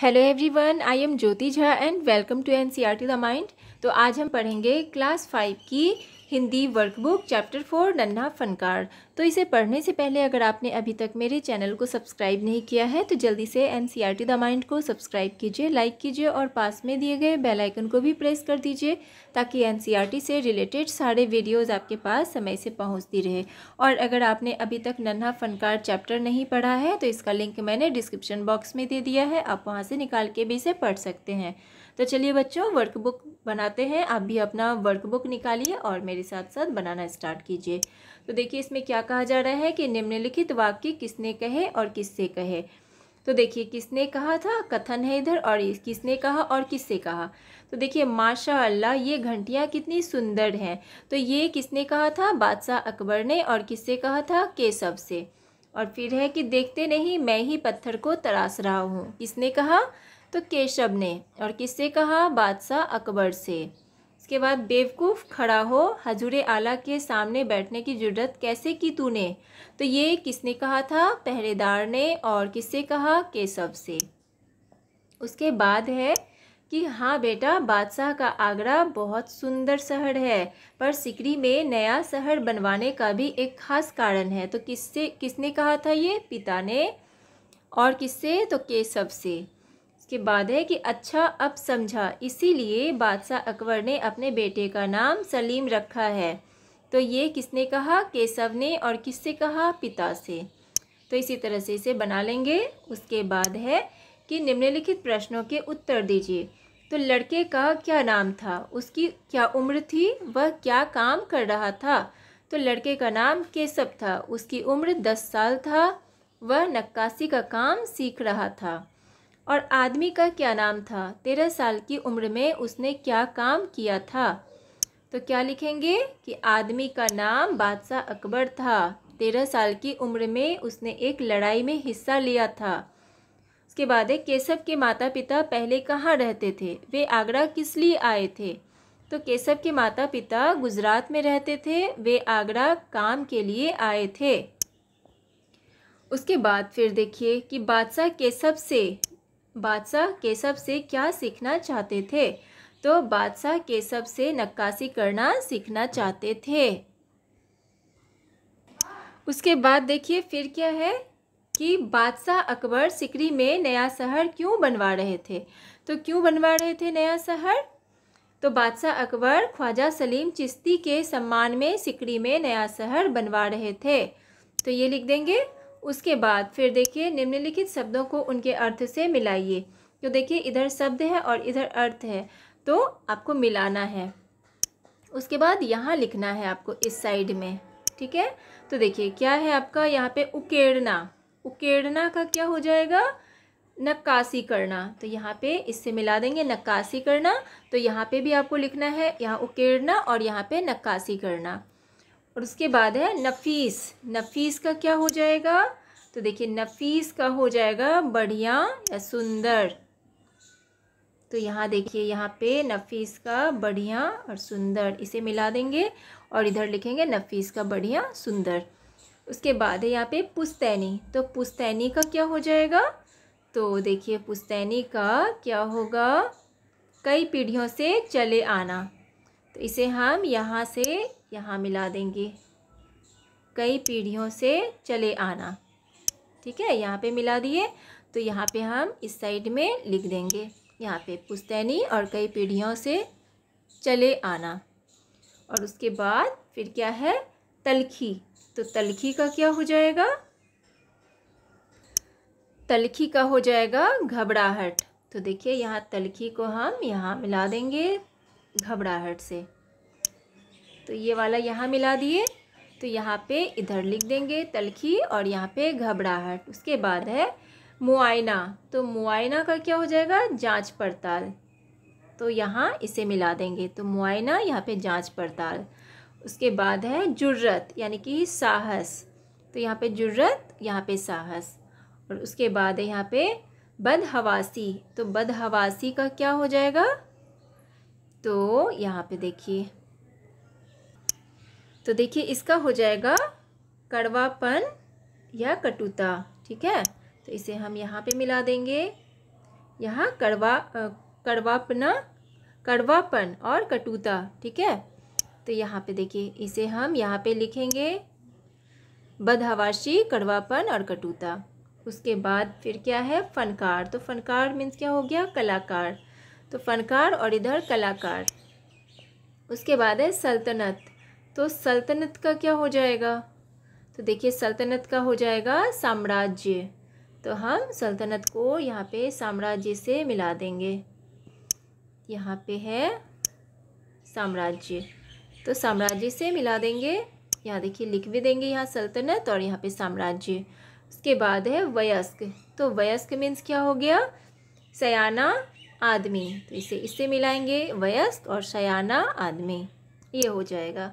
hello everyone I am Jyoti Jha and welcome to N C R T the mind तो आज हम पढ़ेंगे class five की हिंदी वर्कबुक चैप्टर फोर नन्हा फनकार तो इसे पढ़ने से पहले अगर आपने अभी तक मेरे चैनल को सब्सक्राइब नहीं किया है तो जल्दी से N C R T the mind को सब्सक्राइब कीजिए लाइक कीजिए और पास में दिए गए बेल आइकन को भी प्रेस कर दीजिए ताकि एन सी आर टी से रिलेटेड सारे वीडियोज़ आपके पास समय से पहुँचती रहे और अगर आपने अभी तक नन्हा फनकार चैप्टर नहीं पढ़ा है तो इसका लिंक मैंने डिस्क्रिप्शन बॉक्स में दे दिया है आप वहाँ से निकाल के भी इसे पढ़ सकते हैं तो चलिए बच्चों वर्कबुक बनाते हैं आप भी अपना वर्कबुक निकालिए और मेरे साथ साथ बनाना स्टार्ट कीजिए तो देखिए इसमें क्या कहा जा रहा है कि निम्नलिखित वाक्य किसने कहे और किससे कहे तो देखिए किसने कहा था कथन है इधर और किसने कहा और किससे कहा तो देखिए माशा अल्लाह ये घंटियाँ कितनी सुंदर हैं तो ये किसने कहा था बादशाह अकबर ने और किससे कहा था केशव से और फिर है कि देखते नहीं मैं ही पत्थर को तराश रहा हूँ किसने कहा तो केशव ने और किससे कहा बादशाह अकबर से इसके बाद बेवकूफ़ खड़ा हो हजूर आला के सामने बैठने की जरूरत कैसे की तूने तो ये किसने कहा था पहरेदार ने और किससे कहा केशव से उसके बाद है कि हाँ बेटा बादशाह का आगरा बहुत सुंदर शहर है पर सिकरी में नया शहर बनवाने का भी एक खास कारण है तो किससे किसने कहा था ये पिता ने और किससे तो केशव से इसके बाद है कि अच्छा अब समझा इसीलिए बादशाह अकबर ने अपने बेटे का नाम सलीम रखा है तो ये किसने कहा केशव ने और किससे कहा पिता से तो इसी तरह से इसे बना लेंगे उसके बाद है कि निम्नलिखित प्रश्नों के उत्तर दीजिए तो लड़के का क्या नाम था उसकी क्या उम्र थी वह क्या काम कर रहा था तो लड़के का नाम केशव था उसकी उम्र दस साल था वह नक्काशी का काम सीख रहा था और आदमी का क्या नाम था तेरह साल की उम्र में उसने क्या काम किया था तो क्या लिखेंगे कि आदमी का नाम बादशाह अकबर था तेरह साल की उम्र में उसने एक लड़ाई में हिस्सा लिया था उसके बाद है केशव के माता पिता पहले कहाँ रहते थे वे आगरा किस लिए आए थे तो केशव के माता पिता गुजरात में रहते थे वे आगरा काम के लिए आए थे उसके बाद फिर देखिए कि बादशाह केशव से बादशाह केशव से क्या सीखना चाहते थे तो बादशाह केशव से नक्काशी करना सीखना चाहते थे उसके बाद देखिए फिर क्या है कि बादशाह अकबर सिकरी में नया शहर क्यों बनवा रहे थे तो क्यों बनवा रहे थे नया शहर तो बादशाह अकबर ख्वाजा सलीम चिश्ती के सम्मान में सिकरी में नया शहर बनवा रहे थे तो ये लिख देंगे उसके बाद फिर देखिए निम्नलिखित शब्दों को उनके अर्थ से मिलाइए तो देखिए इधर शब्द है और इधर अर्थ है तो आपको मिलाना है उसके बाद यहाँ लिखना है आपको इस साइड में ठीक है तो देखिए क्या है आपका यहाँ पे उकेड़ना उकेड़ना का क्या हो जाएगा नक्काशी करना तो यहाँ पे इससे मिला देंगे नक्काशी करना तो यहाँ पे भी आपको लिखना है यहाँ उकेड़ना और यहाँ पे नक्काशी करना और उसके बाद है नफीस नफीस का क्या हो जाएगा तो देखिए नफीस का हो जाएगा बढ़िया या सुंदर तो यहाँ देखिए यहाँ पे नफीस का बढ़िया और सुंदर इसे मिला देंगे और इधर लिखेंगे नफीस का बढ़िया सुंदर उसके बाद है यहाँ पे पुस्तैनी तो पुस्तैनी का क्या हो जाएगा तो देखिए पुस्तैनी का क्या होगा कई पीढ़ियों से चले आना तो इसे हम यहाँ से यहाँ मिला देंगे कई पीढ़ियों से चले आना ठीक है यहाँ पे मिला दिए तो यहाँ पे हम इस साइड में लिख देंगे यहाँ पे पुस्तैनी और कई पीढ़ियों से चले आना और उसके बाद फिर क्या है तलखी तो तलखी का क्या हो जाएगा तलखी का हो जाएगा घबराहट तो देखिए यहाँ तलखी को हम यहाँ मिला देंगे घबराहट से तो ये वाला यहाँ मिला दिए तो यहाँ पे इधर लिख देंगे तलखी और यहाँ पे घबराहट उसके बाद है मुआयना तो मुआयना का क्या हो जाएगा जांच पड़ताल तो यहाँ इसे मिला देंगे तो मुआयना यहाँ पे जांच पड़ताल उसके बाद है जुर्रत यानी कि साहस तो यहाँ पे जुर्रत यहाँ पे साहस और उसके बाद है यहाँ पे बदहवासी तो बदहवासी का क्या हो जाएगा तो यहाँ पे देखिए तो देखिए इसका हो जाएगा कड़वापन या कटुता ठीक है तो इसे हम यहाँ पे मिला देंगे यहाँ कड़वा कड़वापना कड़वापन और कटुता ठीक है तो यहाँ पे देखिए इसे हम यहाँ पे लिखेंगे बदहवाशी कड़वापन और कटुता उसके बाद फिर क्या है फनकार तो फनकार मीन्स क्या हो गया कलाकार तो फनकार और इधर कलाकार उसके बाद है सल्तनत तो सल्तनत का क्या हो जाएगा तो देखिए सल्तनत का हो जाएगा साम्राज्य तो हम सल्तनत को यहाँ पे साम्राज्य से मिला देंगे यहाँ पे है साम्राज्य तो साम्राज्य से मिला देंगे यहाँ देखिए लिख भी देंगे यहाँ सल्तनत और यहाँ पे साम्राज्य उसके बाद है वयस्क तो वयस्क मीन्स क्या हो गया सयाना आदमी तो इसे इससे मिलाएंगे वयस्क और शयाना आदमी ये हो जाएगा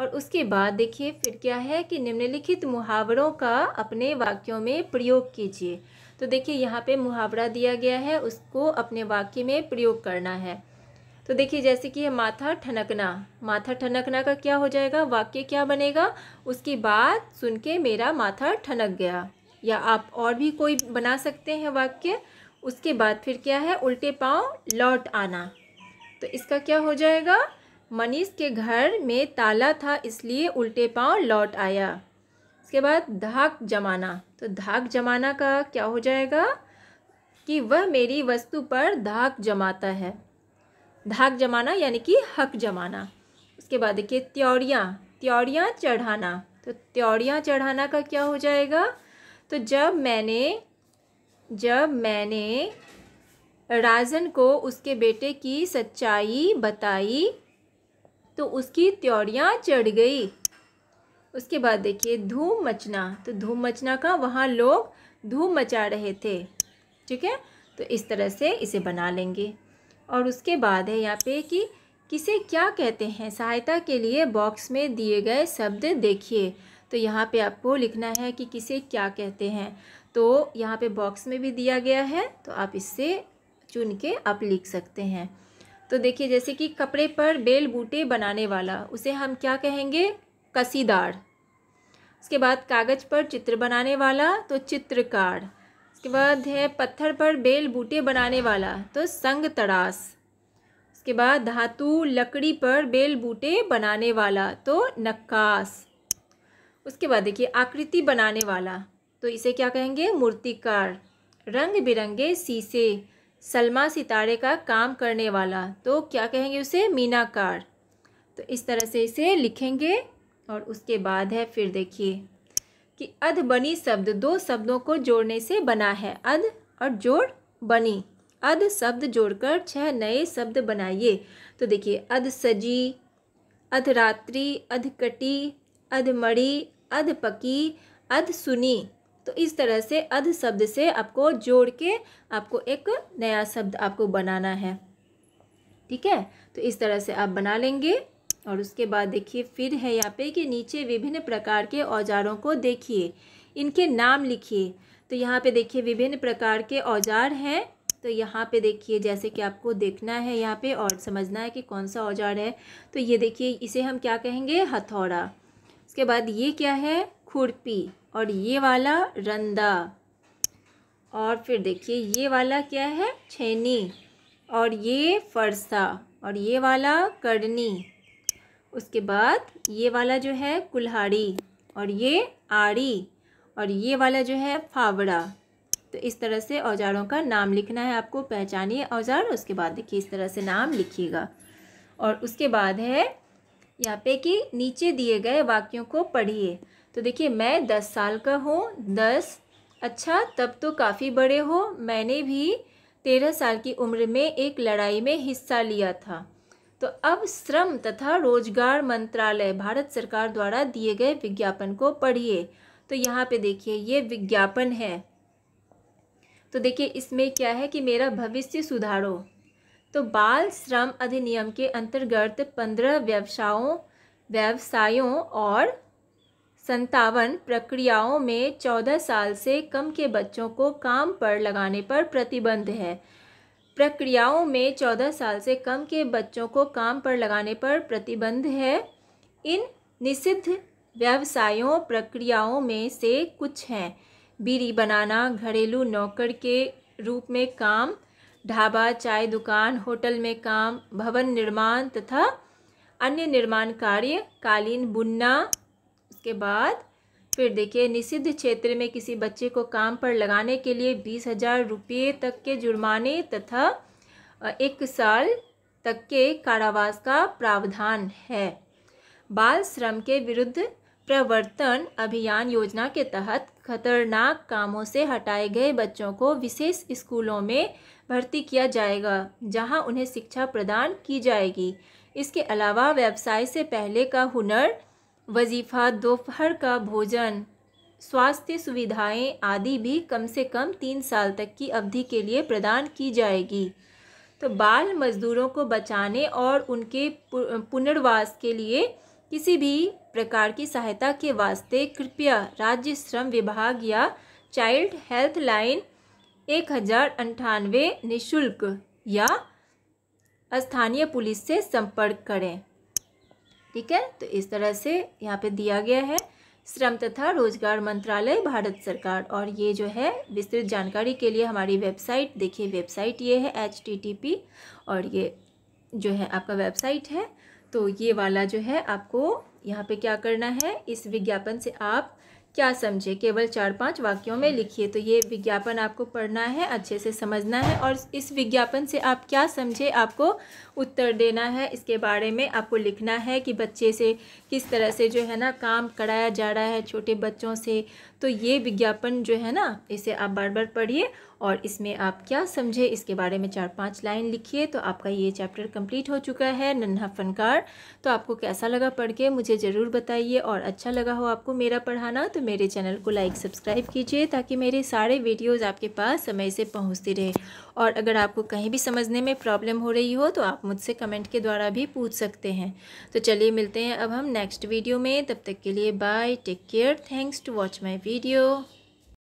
और उसके बाद देखिए फिर क्या है कि निम्नलिखित मुहावरों का अपने वाक्यों में प्रयोग कीजिए तो देखिए यहाँ पे मुहावरा दिया गया है उसको अपने वाक्य में प्रयोग करना है तो देखिए जैसे कि है माथा ठनकना माथा ठनकना का क्या हो जाएगा वाक्य क्या बनेगा उसकी बात सुन के मेरा माथा ठनक गया या आप और भी कोई बना सकते हैं वाक्य उसके बाद फिर क्या है उल्टे पाँव लौट आना तो इसका क्या हो जाएगा मनीष के घर में ताला था इसलिए उल्टे पाँव लौट आया उसके बाद धाक जमाना तो धाक जमाना का क्या हो जाएगा कि वह मेरी वस्तु पर धाक जमाता है धाक जमाना यानी कि हक जमाना उसके बाद देखिए त्योरियाँ त्योरियाँ चढ़ाना तो त्योरियाँ चढ़ाना का क्या हो जाएगा तो जब मैंने जब मैंने राजन को उसके बेटे की सच्चाई बताई तो उसकी त्योरियाँ चढ़ गई उसके बाद देखिए धूम मचना तो धूम मचना का वहाँ लोग धूम मचा रहे थे ठीक है तो इस तरह से इसे बना लेंगे और उसके बाद है यहाँ पे कि किसे क्या कहते हैं सहायता के लिए बॉक्स में दिए गए शब्द देखिए तो यहाँ पे आपको लिखना है कि किसे क्या कहते हैं तो यहाँ पे बॉक्स में भी दिया गया है तो आप इससे चुन के आप लिख सकते हैं तो देखिए जैसे कि कपड़े पर बेल बूटे बनाने वाला उसे हम क्या कहेंगे कसीदार उसके बाद कागज़ पर चित्र बनाने वाला तो चित्रकार उसके बाद है पत्थर पर बेल बूटे बनाने वाला तो संग तड़ास उसके बाद धातु लकड़ी पर बेल बूटे बनाने वाला तो नक्काश उसके बाद देखिए आकृति बनाने वाला तो इसे क्या कहेंगे मूर्तिकार रंग बिरंगे शीशे सलमा सितारे का काम करने वाला तो क्या कहेंगे उसे मीनाकार तो इस तरह से इसे लिखेंगे और उसके बाद है फिर देखिए कि अध बनी शब्द दो शब्दों को जोड़ने से बना है अध और जोड़ बनी अध शब्द जोड़कर छह नए शब्द बनाइए तो देखिए अध सजी अध रात्रि अध कटी अध मड़ी अध पकी अध सुनी तो इस तरह से अध शब्द से आपको जोड़ के आपको एक नया शब्द आपको बनाना है ठीक है तो इस तरह से आप बना लेंगे और उसके बाद देखिए फिर है यहाँ पे कि नीचे विभिन्न प्रकार के औजारों को देखिए इनके नाम लिखिए तो यहाँ पे देखिए विभिन्न प्रकार के औजार हैं तो यहाँ पे देखिए जैसे कि आपको देखना है यहाँ पे और समझना है कि कौन सा औजार है तो ये देखिए इसे हम क्या कहेंगे हथौड़ा उसके बाद ये क्या है खुरपी और ये वाला रंदा और फिर देखिए ये वाला क्या है छैनी और ये फरसा और ये वाला करनी उसके बाद ये वाला जो है कुल्हाड़ी और ये आड़ी और ये वाला जो है फावड़ा तो इस तरह से औजारों का नाम लिखना है आपको पहचानिए औजार उसके बाद देखिए इस तरह से नाम लिखिएगा और उसके बाद है यहाँ पे कि नीचे दिए गए वाक्यों को पढ़िए तो देखिए मैं दस साल का हूँ दस अच्छा तब तो काफ़ी बड़े हो मैंने भी तेरह साल की उम्र में एक लड़ाई में हिस्सा लिया था तो अब श्रम तथा रोजगार मंत्रालय भारत सरकार द्वारा दिए गए विज्ञापन को पढ़िए तो यहाँ पे देखिए ये विज्ञापन है तो देखिए इसमें क्या है कि मेरा भविष्य सुधारो तो बाल श्रम अधिनियम के अंतर्गत पंद्रह व्यवसायों व्यवसायों और संतावन प्रक्रियाओं में चौदह साल से कम के बच्चों को काम पर लगाने पर प्रतिबंध है प्रक्रियाओं में चौदह साल से कम के बच्चों को काम पर लगाने पर प्रतिबंध है इन निषिद्ध व्यवसायों प्रक्रियाओं में से कुछ हैं बीड़ी बनाना घरेलू नौकर के रूप में काम ढाबा चाय दुकान होटल में काम भवन निर्माण तथा अन्य निर्माण कार्य कालीन बुनना इसके बाद फिर देखिए निषिद्ध क्षेत्र में किसी बच्चे को काम पर लगाने के लिए बीस हजार रुपये तक के जुर्माने तथा एक साल तक के कारावास का प्रावधान है बाल श्रम के विरुद्ध प्रवर्तन अभियान योजना के तहत खतरनाक कामों से हटाए गए बच्चों को विशेष स्कूलों में भर्ती किया जाएगा जहां उन्हें शिक्षा प्रदान की जाएगी इसके अलावा व्यवसाय से पहले का हुनर वजीफ़ा दोपहर का भोजन स्वास्थ्य सुविधाएं आदि भी कम से कम तीन साल तक की अवधि के लिए प्रदान की जाएगी तो बाल मजदूरों को बचाने और उनके पुनर्वास के लिए किसी भी प्रकार की सहायता के वास्ते कृपया राज्य श्रम विभाग या चाइल्ड हेल्थ लाइन एक हज़ार अंठानवे निःशुल्क या स्थानीय पुलिस से संपर्क करें ठीक है तो इस तरह से यहाँ पे दिया गया है श्रम तथा रोजगार मंत्रालय भारत सरकार और ये जो है विस्तृत जानकारी के लिए हमारी वेबसाइट देखिए वेबसाइट ये है एच टी टी पी और ये जो है आपका वेबसाइट है तो ये वाला जो है आपको यहाँ पे क्या करना है इस विज्ञापन से आप क्या समझे केवल चार पांच वाक्यों में लिखिए तो ये विज्ञापन आपको पढ़ना है अच्छे से समझना है और इस विज्ञापन से आप क्या समझे आपको उत्तर देना है इसके बारे में आपको लिखना है कि बच्चे से किस तरह से जो है ना काम कराया जा रहा है छोटे बच्चों से तो ये विज्ञापन जो है ना इसे आप बार बार पढ़िए और इसमें आप क्या समझे इसके बारे में चार पांच लाइन लिखिए तो आपका ये चैप्टर कंप्लीट हो चुका है नन्हा फनकार तो आपको कैसा लगा पढ़ के मुझे ज़रूर बताइए और अच्छा लगा हो आपको मेरा पढ़ाना तो मेरे चैनल को लाइक सब्सक्राइब कीजिए ताकि मेरे सारे वीडियोज़ आपके पास समय से पहुँचती रहे और अगर आपको कहीं भी समझने में प्रॉब्लम हो रही हो तो आप मुझसे कमेंट के द्वारा भी पूछ सकते हैं तो चलिए मिलते हैं अब हम नेक्स्ट वीडियो में तब तक के लिए bye take care thanks to watch my video